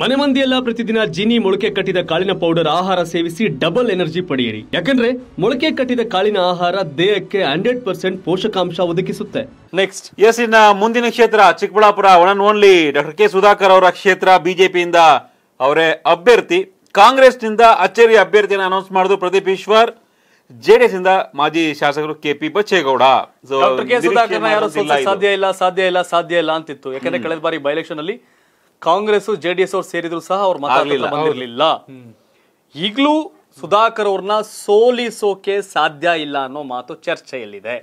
ಮನೆ ಮಂದಿಯೆಲ್ಲ ಪ್ರತಿದಿನ ಜೀನಿ ಮೊಳಕೆ ಕಟ್ಟಿದ ಕಾಳಿನ ಪೌಡರ್ ಆಹಾರ ಸೇವಿಸಿ ಡಬಲ್ ಎನರ್ಜಿ ಪಡೆಯಿರಿ ಯಾಕಂದ್ರೆ ಮೊಳಕೆ ಕಟ್ಟಿದ ಕಾಳಿನ ಆಹಾರ ದೇಹಕ್ಕೆ ಹಂಡ್ರೆಡ್ ಪರ್ಸೆಂಟ್ ಪೋಷಕಾಂಶ ಒದಗಿಸುತ್ತೆ ನೆಕ್ಸ್ಟ್ ಎಸ್ ಮುಂದಿನ ಕ್ಷೇತ್ರ Chikkaballapur one and only doctor K Sudhakar ಅವರ ಕ್ಷೇತ್ರ ಬಿಜೆಪಿಯಿಂದ ಅವರೇ ಅಭ್ಯರ್ಥಿ ಕಾಂಗ್ರೆಸ್ ನಿಂದ ಅಚ್ಚರಿ ಅಭ್ಯರ್ಥಿಯನ್ನು ಅನೌನ್ಸ್ ಮಾಡುದು ಪ್ರದೀಪ್ ಈಶ್ವರ್ ಜೆಡಿಎಸ್ ಇಂದ ಮಾಜಿ ಶಾಸಕರು ಕೆಪಿ ಬಚ್ಚೇಗೌಡ ಸಾಧ್ಯ ಇಲ್ಲ ಸಾಧ್ಯ ಇಲ್ಲ ಸಾಧ್ಯ ಇಲ್ಲ ಅಂತಿತ್ತು ಯಾಕಂದ್ರೆ ಕಳೆದ ಬಾರಿ ಬೈ ಎಲೆಕ್ಷನ್ ಅಲ್ಲಿ ಕಾಂಗ್ರೆಸ್ ಜೆಡಿಎಸ್ ಡಿ ಎಸ್ ಅವ್ರು ಸೇರಿದ್ರು ಸಹ ಅವ್ರು ಮಾತಾಡಲಿಲ್ಲ ಈಗ್ಲೂ ಈಗಲೂ ಸುಧಾಕರ್ ಅವ್ರನ್ನ ಸೋಲಿಸೋಕೆ ಸಾಧ್ಯ ಇಲ್ಲ ಅನ್ನೋ ಮಾತು ಚರ್ಚೆಯಲ್ಲಿದೆ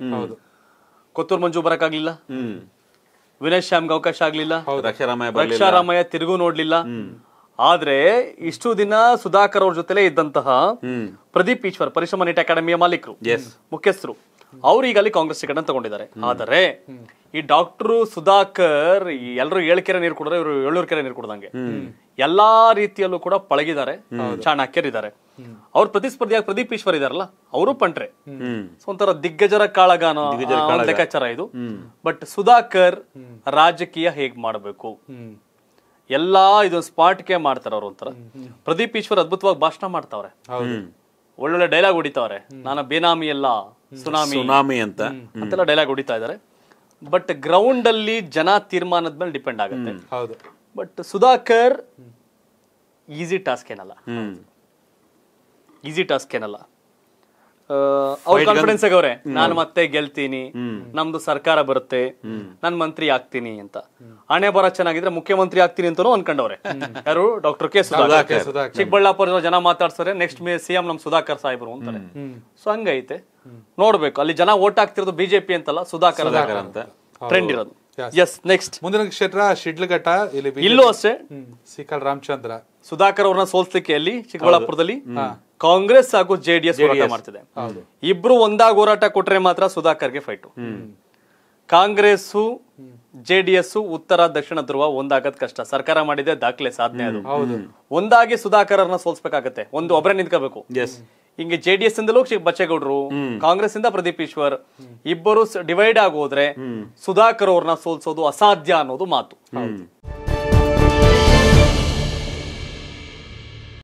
ಕೊತ್ತೂರು ಮಂಜು ಬರಕಾಗ್ಲಿಲ್ಲ ವಿನಯ್ ಶ್ಯಾಮ್ಗೆ ಅವಕಾಶ ಆಗ್ಲಿಲ್ಲ ರಕ್ಷಾರಾಮಯ್ಯ ತಿರುಗು ನೋಡ್ಲಿಲ್ಲ ಆದ್ರೆ ಇಷ್ಟು ದಿನ ಸುಧಾಕರ್ ಅವ್ರ ಜೊತೆಲೆ ಇದ್ದಂತಹ ಪ್ರದೀಪ್ ಈಶ್ವರ್ ಪರಿಶ್ರಮ ನೀಟ್ ಅಕಾಡೆಮಿಯ ಮಾಲೀಕರು ಮುಖ್ಯಸ್ಥರು ಅವ್ರು ಈಗ ಅಲ್ಲಿ ಕಾಂಗ್ರೆಸ್ ಟಿಕೆಟ್ ತಗೊಂಡಿದ್ದಾರೆ ಆದರೆ ಈ ಡಾಕ್ಟ್ರು ಸುಧಾಕರ್ ಎಲ್ಲರೂ ಏಳು ಕೆರೆ ನೀರು ಕುಡಿದ್ರೆ ಇವರು ಏಳೂರು ಕೆರೆ ನೀರು ಕುಡ್ದಂಗೆ ಎಲ್ಲಾ ರೀತಿಯಲ್ಲೂ ಕೂಡ ಪಳಗಿದ್ದಾರೆ ಚಾಣಾಕ್ಯರ್ ಇದ್ದಾರೆ ಅವ್ರ ಪ್ರತಿಸ್ಪರ್ಧಿಯಾಗಿ ಪ್ರದೀಪ್ ಈಶ್ವರ್ ಇದಾರಲ್ಲ ಅವರು ಪಂಟ್ರೆ ಸೊ ಒಂಥರ ದಿಗ್ಗಜರ ಕಾಳಗಾನ ಲೆಕ್ಕಾಚಾರ ಇದು ಬಟ್ ಸುಧಾಕರ್ ರಾಜಕೀಯ ಹೇಗ್ ಮಾಡಬೇಕು ಎಲ್ಲಾ ಇದು ಸ್ಪಾಟಿಕೆ ಮಾಡ್ತಾರ ಅವ್ರ ಒಂಥರ ಪ್ರದೀಪ್ ಈಶ್ವರ್ ಅದ್ಭುತವಾಗಿ ಭಾಷಣ ಮಾಡ್ತಾವ್ರೆ ಒಳ್ಳೊಳ್ಳೆ ಡೈಲಾಗ್ ಹೊಡಿತಾವ್ರೆ ನಾನು ಬೇನಾಮಿ ಎಲ್ಲ ಸುನಾಮಿ ಸುನಾಮಿ ಅಂತ ಅಂತೆಲ್ಲ ಡೈಲಾಗ್ ಹೊಡಿತಾ ಇದ್ದಾರೆ ಬಟ್ ಗ್ರೌಂಡ್ ಅಲ್ಲಿ ಜನ ತೀರ್ಮಾನದ ಮೇಲೆ ಡಿಪೆಂಡ್ ಆಗುತ್ತೆ ಹೌದು ಬಟ್ ಸುಧಾಕರ್ ಈಸಿ ಟಾಸ್ಕ್ ಏನಲ್ಲ ಈಸಿ ಟಾಸ್ಕ್ ಏನಲ್ಲ ಅವ್ರ ಕಾನ್ಫಿಡೆನ್ಸ್ ಅವ್ರೆ ನಾನು ಮತ್ತೆ ಗೆಲ್ತೀನಿ ನಮ್ದು ಸರ್ಕಾರ ಬರುತ್ತೆ ನನ್ ಮಂತ್ರಿ ಆಗ್ತೀನಿ ಅಂತ ಹಣೆ ಬರ ಚೆನ್ನಾಗಿದ್ರೆ ಮುಖ್ಯಮಂತ್ರಿ ಆಗ್ತೀನಿ ಅಂತ ಅನ್ಕೊಂಡವ್ರೆ ಯಾರು ಡಾಕ್ಟರ್ ಕೆ ಸುಧಾಕರ್ ಚಿಕ್ಕಬಳ್ಳಾಪುರ ಜನ ಮಾತಾಡ್ತಾರೆ ನೆಕ್ಸ್ಟ್ ಮೇ ಸಿಎಂ ನಮ್ ಸುಧಾಕರ್ ಸಾಹೇಬರು ಅಂತಾರೆ ಸೊ ಹಂಗೈತೆ ನೋಡ್ಬೇಕು ಅಲ್ಲಿ ಜನ ಓಟ್ ಆಗ್ತಿರೋದು ಬಿಜೆಪಿ ಅಂತಲ್ಲ ಸುಧಾಕರ್ ಅಂತ ಟ್ರೆಂಡ್ ಇರೋದು ನೆಕ್ಸ್ಟ್ ಮುಂದಿನ ಕ್ಷೇತ್ರ ಶಿಡ್ಲಘಟ್ಟ ಇಲ್ಲಿ ಇಲ್ಲೂ ಅಷ್ಟೇ ಸಿಕಲ್ ರಾಮಚಂದ್ರ ಸುಧಾಕರ್ ಅವ್ರನ್ನ ಸೋಲ್ಸ್ಲಿಕ್ಕೆ ಅಲ್ಲಿ ಚಿಕ್ಕಬಳ್ಳಾಪುರದಲ್ಲಿ ಕಾಂಗ್ರೆಸ್ ಹಾಗೂ ಜೆಡಿಎಸ್ ಹೋರಾಟ ಮಾಡ್ತಿದೆ ಇಬ್ರು ಒಂದಾಗಿ ಹೋರಾಟ ಕೊಟ್ರೆ ಮಾತ್ರ ಸುಧಾಕರ್ಗೆ ಫೈಟ್ ಕಾಂಗ್ರೆಸ್ ಜೆಡಿಎಸ್ ಉತ್ತರ ದಕ್ಷಿಣ ಧ್ರುವ ಒಂದಾಗದ್ ಕಷ್ಟ ಸರ್ಕಾರ ಮಾಡಿದೆ ದಾಖಲೆ ಸಾಧನೆ ಅದು ಒಂದಾಗಿ ಸುಧಾಕರ್ ಅವ್ರನ್ನ ಸೋಲ್ಸ್ಬೇಕಾಗತ್ತೆ ಒಂದು ಒಬ್ಬರೇ ನಿಂತ್ಕೋಬೇಕು ಹಿಂಗೆ ಜೆ ಡಿ ಎಸ್ ಇಂದಲೂ ಬಚ್ಚೇಗೌಡರು ಕಾಂಗ್ರೆಸ್ ಇಂದ ಪ್ರದೀಪ್ ಈಶ್ವರ್ ಇಬ್ಬರು ಡಿವೈಡ್ ಆಗೋದ್ರೆ ಸುಧಾಕರ್ ಅವ್ರನ್ನ ಸೋಲ್ಸೋದು ಅಸಾಧ್ಯ ಅನ್ನೋದು ಮಾತು